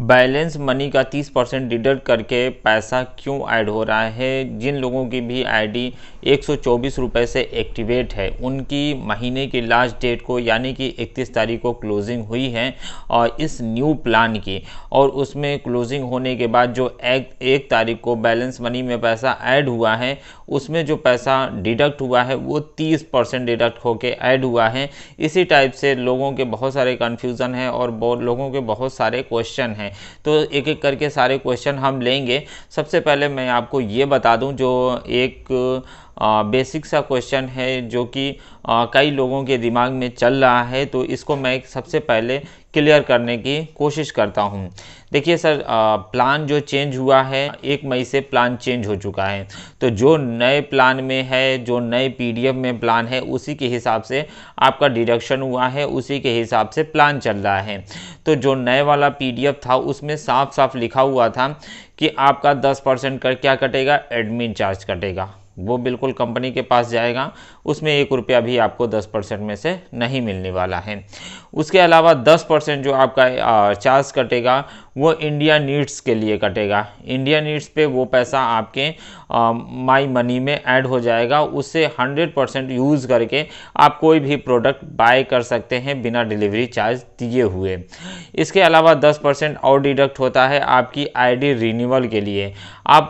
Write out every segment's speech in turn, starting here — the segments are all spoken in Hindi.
बैलेंस मनी का 30 परसेंट डिडक्ट करके पैसा क्यों ऐड हो रहा है जिन लोगों की भी आईडी एक से एक्टिवेट है उनकी महीने की लास्ट डेट को यानी कि 31 तारीख को क्लोजिंग हुई है और इस न्यू प्लान की और उसमें क्लोजिंग होने के बाद जो एक, एक तारीख को बैलेंस मनी में पैसा ऐड हुआ है उसमें जो पैसा डिडक्ट हुआ है वो तीस परसेंट डिडक्ट होकर ऐड हुआ है इसी टाइप से लोगों के बहुत सारे कन्फ्यूज़न है और लोगों के बहुत सारे क्वेश्चन हैं हैं तो एक एक करके सारे क्वेश्चन हम लेंगे सबसे पहले मैं आपको ये बता दूं जो एक बेसिक सा क्वेश्चन है जो कि कई लोगों के दिमाग में चल रहा है तो इसको मैं सबसे पहले क्लियर करने की कोशिश करता हूँ देखिए सर प्लान जो चेंज हुआ है एक मई से प्लान चेंज हो चुका है तो जो नए प्लान में है जो नए पीडीएफ में प्लान है उसी के हिसाब से आपका डिडक्शन हुआ है उसी के हिसाब से प्लान चल रहा है तो जो नए वाला पीडीएफ था उसमें साफ साफ लिखा हुआ था कि आपका 10 परसेंट कर क्या कटेगा एडमिन चार्ज कटेगा वो बिल्कुल कंपनी के पास जाएगा उसमें एक रुपया भी आपको 10 परसेंट में से नहीं मिलने वाला है उसके अलावा 10 परसेंट जो आपका चार्ज कटेगा वो इंडिया नीड्स के लिए कटेगा इंडिया नीड्स पे वो पैसा आपके माई मनी में ऐड हो जाएगा उससे 100 परसेंट यूज़ करके आप कोई भी प्रोडक्ट बाय कर सकते हैं बिना डिलीवरी चार्ज दिए हुए इसके अलावा 10 परसेंट और डिडक्ट होता है आपकी आईडी रिन्यूअल के लिए आप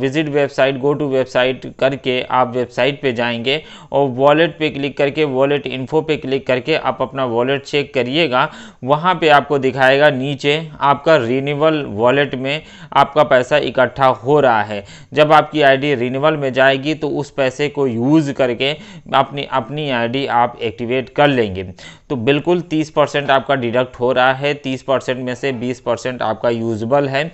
visit website go to website करके आप वेबसाइट पे जाएंगे और वॉलेट पे क्लिक करके वॉलेट इन्फो पे क्लिक करके आप अपना वॉलेट चेक करिएगा वहाँ पे आपको दिखाएगा नीचे आप आपका रिन्यूअल वॉलेट में आपका पैसा इकट्ठा हो रहा है जब आपकी आईडी रीनिवल में जाएगी तो उस पैसे को यूज़ करके अपनी अपनी आईडी आप एक्टिवेट कर लेंगे तो बिल्कुल 30 परसेंट आपका डिडक्ट हो रहा है 30 परसेंट में से 20 परसेंट आपका यूजबल है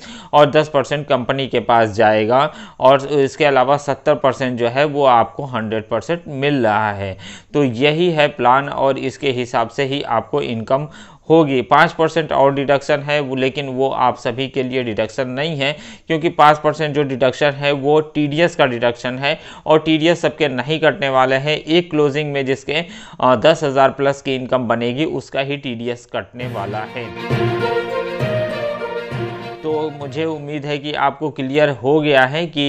और 10 परसेंट कंपनी के पास जाएगा और इसके अलावा 70 परसेंट जो है वो आपको 100 परसेंट मिल रहा है तो यही है प्लान और इसके हिसाब से ही आपको इनकम होगी पाँच परसेंट और डिडक्शन है वो लेकिन वो आप सभी के लिए डिडक्शन नहीं है क्योंकि पाँच परसेंट जो डिडक्शन है वो टी का डिडक्शन है और टी सबके नहीं कटने वाले हैं एक क्लोजिंग में जिसके दस हज़ार प्लस की इनकम बनेगी उसका ही टी कटने वाला है तो मुझे उम्मीद है कि आपको क्लियर हो गया है कि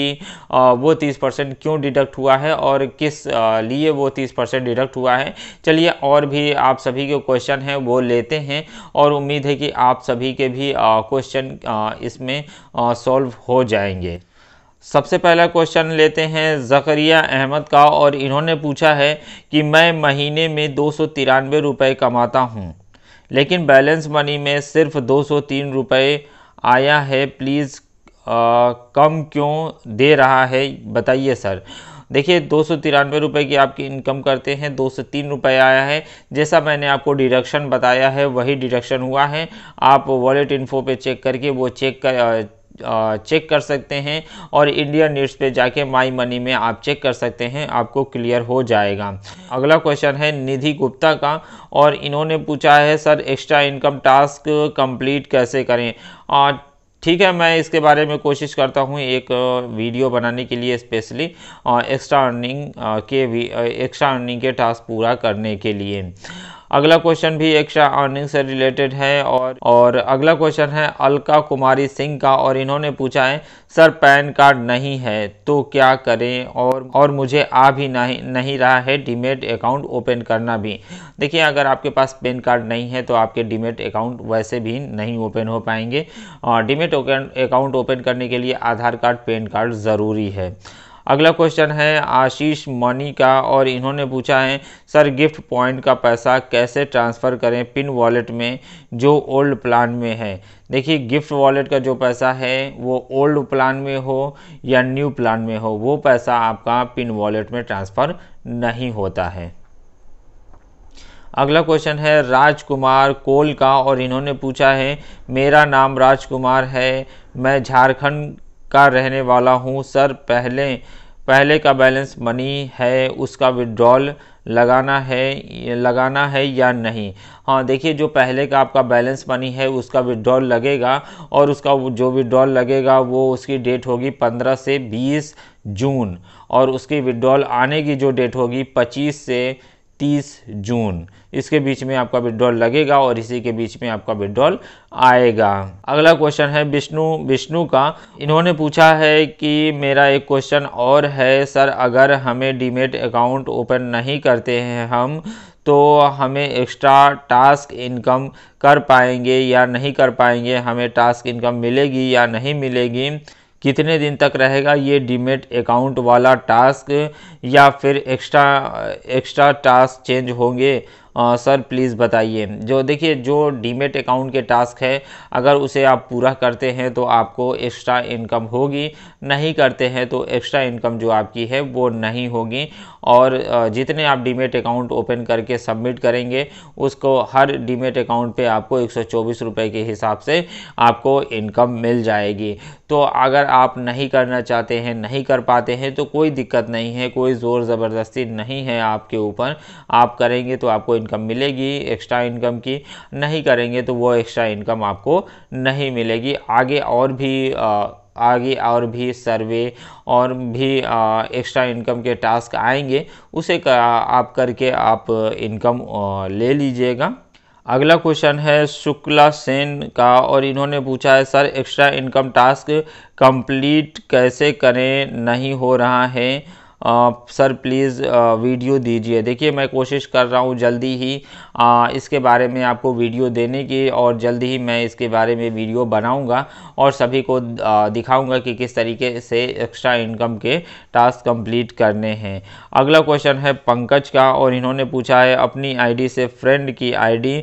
वो तीस परसेंट क्यों डिडक्ट हुआ है और किस लिए वो तीस परसेंट डिडक्ट हुआ है चलिए और भी आप सभी के क्वेश्चन हैं वो लेते हैं और उम्मीद है कि आप सभी के भी क्वेश्चन इसमें सॉल्व हो जाएंगे सबसे पहला क्वेश्चन लेते हैं ज़करिया अहमद का और इन्होंने पूछा है कि मैं महीने में दो सौ तिरानवे रुपये कमाता हूँ लेकिन बैलेंस मनी में सिर्फ दो सौ तीन रुपये आया है प्लीज़ कम क्यों दे रहा है बताइए सर देखिए दो सौ तिरानवे रुपये की आपकी इनकम करते हैं दो सौ तीन रुपये आया है जैसा मैंने आपको डिडक्शन बताया है वही डिडक्शन हुआ है आप वॉलेट इन्फो पे चेक करके वो चेक कर चेक कर सकते हैं और इंडिया न्यूज़ पे जाके माई मनी में आप चेक कर सकते हैं आपको क्लियर हो जाएगा अगला क्वेश्चन है निधि गुप्ता का और इन्होंने पूछा है sir extra income task complete कैसे करें आ, ठीक है मैं इसके बारे में कोशिश करता हूँ एक वीडियो बनाने के लिए स्पेशली एक्स्ट्रा अर्निंग के एक्स्ट्रा अर्निंग के टास्क पूरा करने के लिए अगला क्वेश्चन भी एक्स्ट्रा अर्निंग से रिलेटेड है और और अगला क्वेश्चन है अलका कुमारी सिंह का और इन्होंने पूछा है सर पैन कार्ड नहीं है तो क्या करें और और मुझे आ भी नहीं नहीं रहा है डीमेट अकाउंट ओपन करना भी देखिए अगर आपके पास पैन कार्ड नहीं है तो आपके डीमेट अकाउंट वैसे भी नहीं ओपन हो पाएंगे डीमेट अकाउंट ओपन करने के लिए आधार कार्ड पैन कार्ड ज़रूरी है अगला क्वेश्चन है आशीष मनी का और इन्होंने पूछा है सर गिफ्ट पॉइंट का पैसा कैसे ट्रांसफ़र करें पिन वॉलेट में जो ओल्ड प्लान में है देखिए गिफ्ट वॉलेट का जो पैसा है वो ओल्ड प्लान में हो या न्यू प्लान में हो वो पैसा आपका पिन वॉलेट में ट्रांसफ़र नहीं होता है अगला क्वेश्चन है राजकुमार कोल का और इन्होंने पूछा है मेरा नाम राजकुमार है मैं झारखंड का रहने वाला हूँ सर पहले पहले का बैलेंस मनी है उसका विड्रॉल लगाना है लगाना है या नहीं हाँ देखिए जो पहले का आपका बैलेंस मनी है उसका विड्रॉल लगेगा और उसका जो विड्रॉल लगेगा वो उसकी डेट होगी पंद्रह से बीस जून और उसकी विड्रॉल आने की जो डेट होगी पच्चीस से तीस जून इसके बीच में आपका विड्रॉल लगेगा और इसी के बीच में आपका विड्रॉल आएगा अगला क्वेश्चन है विष्णु विष्णु का इन्होंने पूछा है कि मेरा एक क्वेश्चन और है सर अगर हमें डीमेट अकाउंट ओपन नहीं करते हैं हम तो हमें एक्स्ट्रा टास्क इनकम कर पाएंगे या नहीं कर पाएंगे हमें टास्क इनकम मिलेगी या नहीं मिलेगी कितने दिन तक रहेगा ये डीमेट अकाउंट वाला टास्क या फिर एक्स्ट्रा एक्स्ट्रा टास्क चेंज होंगे आ, सर प्लीज़ बताइए जो देखिए जो डीमेट अकाउंट के टास्क है अगर उसे आप पूरा करते हैं तो आपको एक्स्ट्रा इनकम होगी नहीं करते हैं तो एक्स्ट्रा इनकम जो आपकी है वो नहीं होगी और जितने आप डीमेट अकाउंट ओपन करके सबमिट करेंगे उसको हर डीमेट अकाउंट पे आपको एक सौ के हिसाब से आपको इनकम मिल जाएगी तो अगर आप नहीं करना चाहते हैं नहीं कर पाते हैं तो कोई दिक्कत नहीं है कोई ज़ोर ज़बरदस्ती नहीं है आपके ऊपर आप करेंगे तो आपको इनकम मिलेगी एक्स्ट्रा इनकम की नहीं करेंगे तो वो एक्स्ट्रा इनकम आपको नहीं मिलेगी आगे और भी आ, आगे और भी सर्वे और भी एक्स्ट्रा इनकम के टास्क आएंगे उसे कर, आप करके आप इनकम ले लीजिएगा अगला क्वेश्चन है शुक्ला सेन का और इन्होंने पूछा है sir extra income task complete कैसे करें नहीं हो रहा है आ, सर प्लीज़ वीडियो दीजिए देखिए मैं कोशिश कर रहा हूँ जल्दी ही आ, इसके बारे में आपको वीडियो देने की और जल्दी ही मैं इसके बारे में वीडियो बनाऊँगा और सभी को दिखाऊँगा कि किस तरीके से एक्स्ट्रा इनकम के टास्क कंप्लीट करने हैं अगला क्वेश्चन है पंकज का और इन्होंने पूछा है अपनी आईडी से फ्रेंड की आईडी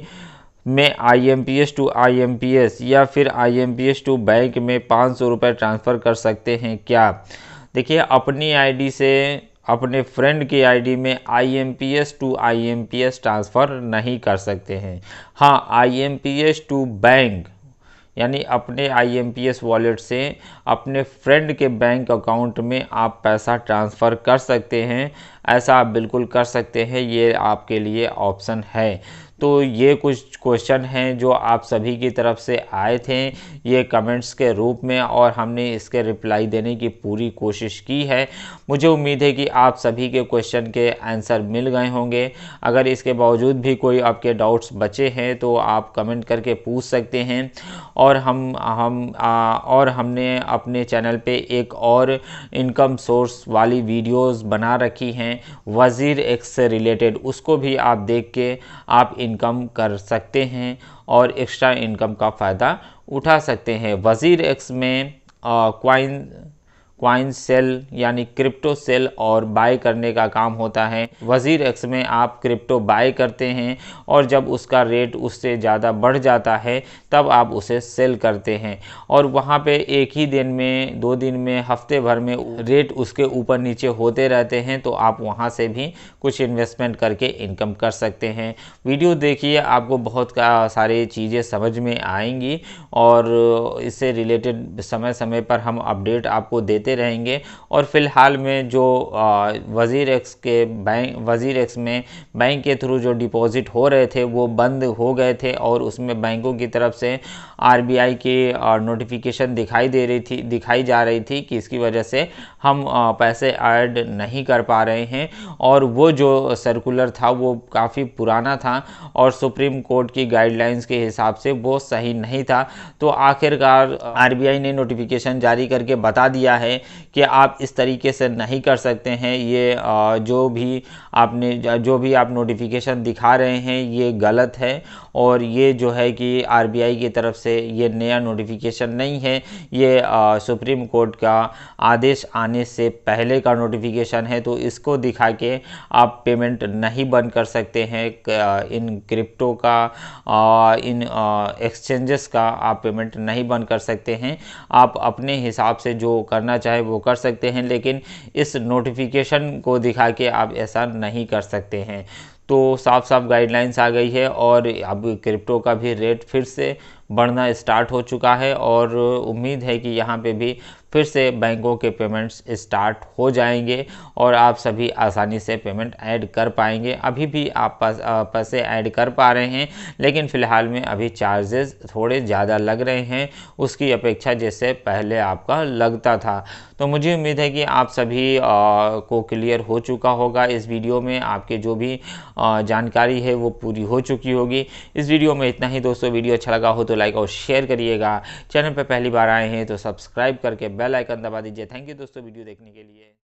में I M P S to I M P S या फिर I M P S to bank में पाँच सौ रुपये ट्रांसफ़र कर सकते हैं क्या देखिए अपनी आईडी से अपने फ्रेंड की आईडी में आईएमपीएस टू आईएमपीएस ट्रांसफ़र नहीं कर सकते हैं हाँ आईएमपीएस टू बैंक यानी अपने आईएमपीएस वॉलेट से अपने फ्रेंड के बैंक अकाउंट में आप पैसा ट्रांसफ़र कर सकते हैं ऐसा आप बिल्कुल कर सकते हैं ये आपके लिए ऑप्शन है तो ये कुछ क्वेश्चन हैं जो आप सभी की तरफ से आए थे ये कमेंट्स के रूप में और हमने इसके रिप्लाई देने की पूरी कोशिश की है मुझे उम्मीद है कि आप सभी के क्वेश्चन के आंसर मिल गए होंगे अगर इसके बावजूद भी कोई आपके डाउट्स बचे हैं तो आप कमेंट करके पूछ सकते हैं और हम हम आ, और हमने अपने चैनल पे एक और इनकम सोर्स वाली वीडियोस बना रखी हैं वज़ीर एक्स से रिलेटेड उसको भी आप देख के आप इनकम कर सकते हैं और एक्स्ट्रा इनकम का फ़ायदा उठा सकते हैं वज़ीर एक्स में क्वाइन क्वाइन सेल यानी क्रिप्टो सेल और बाय करने का काम होता है वज़ीर एक्स में आप क्रिप्टो बाय करते हैं और जब उसका रेट उससे ज़्यादा बढ़ जाता है तब आप उसे सेल करते हैं और वहाँ पे एक ही दिन में दो दिन में हफ्ते भर में रेट उसके ऊपर नीचे होते रहते हैं तो आप वहाँ से भी कुछ इन्वेस्टमेंट करके इनकम कर सकते हैं वीडियो देखिए आपको बहुत सारी चीज़ें समझ में आएंगी और इससे रिलेटेड समय समय पर हम अपडेट आपको देते देते रहेंगे और फ़िलहाल में जो वज़ीर एक्स के बैंक वज़ीर एक्स में बैंक के थ्रू जो डिपॉज़िट हो रहे थे वो बंद हो गए थे और उसमें बैंकों की तरफ से आरबीआई की नोटिफिकेशन दिखाई दे रही थी दिखाई जा रही थी कि इसकी वजह से हम पैसे ऐड नहीं कर पा रहे हैं और वो जो सर्कुलर था वो काफ़ी पुराना था और सुप्रीम कोर्ट की गाइडलाइंस के हिसाब से वो सही नहीं था तो आखिरकार आरबीआई ने नोटिफिकेशन जारी करके बता दिया है हैं कि आप इस तरीके से नहीं कर सकते हैं ये जो भी आपने जो भी आप नोटिफिकेशन दिखा रहे हैं ये गलत है और ये जो है कि आरबीआई की तरफ से ये नया नोटिफिकेशन नहीं है ये सुप्रीम कोर्ट का आदेश आने से पहले का नोटिफिकेशन है तो इसको दिखा के आप पेमेंट नहीं बंद कर सकते हैं इन क्रिप्टो का इन एक्सचेंजेस का आप पेमेंट नहीं बंद कर सकते हैं आप अपने हिसाब से जो करना चाहे वो कर सकते हैं लेकिन इस नोटिफिकेशन को दिखा के आप ऐसा नहीं कर सकते हैं तो साफ साफ गाइडलाइंस आ गई है और अब क्रिप्टो का भी रेट फिर से बढ़ना स्टार्ट हो चुका है और उम्मीद है कि यहाँ पे भी फिर से बैंकों के पेमेंट्स स्टार्ट हो जाएंगे और आप सभी आसानी से पेमेंट ऐड कर पाएंगे अभी भी आप पैसे ऐड कर पा रहे हैं लेकिन फ़िलहाल में अभी चार्जेस थोड़े ज़्यादा लग रहे हैं उसकी अपेक्षा जैसे पहले आपका लगता था तो मुझे उम्मीद है कि आप सभी आ, को क्लियर हो चुका होगा इस वीडियो में आपके जो भी आ, जानकारी है वो पूरी हो चुकी होगी इस वीडियो में इतना ही दोस्तों वीडियो अच्छा लगा हो तो लाइक और शेयर करिएगा चैनल पर पहली बार आए हैं तो सब्सक्राइब करके बेल आइकन दबा दीजिए थैंक यू दोस्तों वीडियो देखने के लिए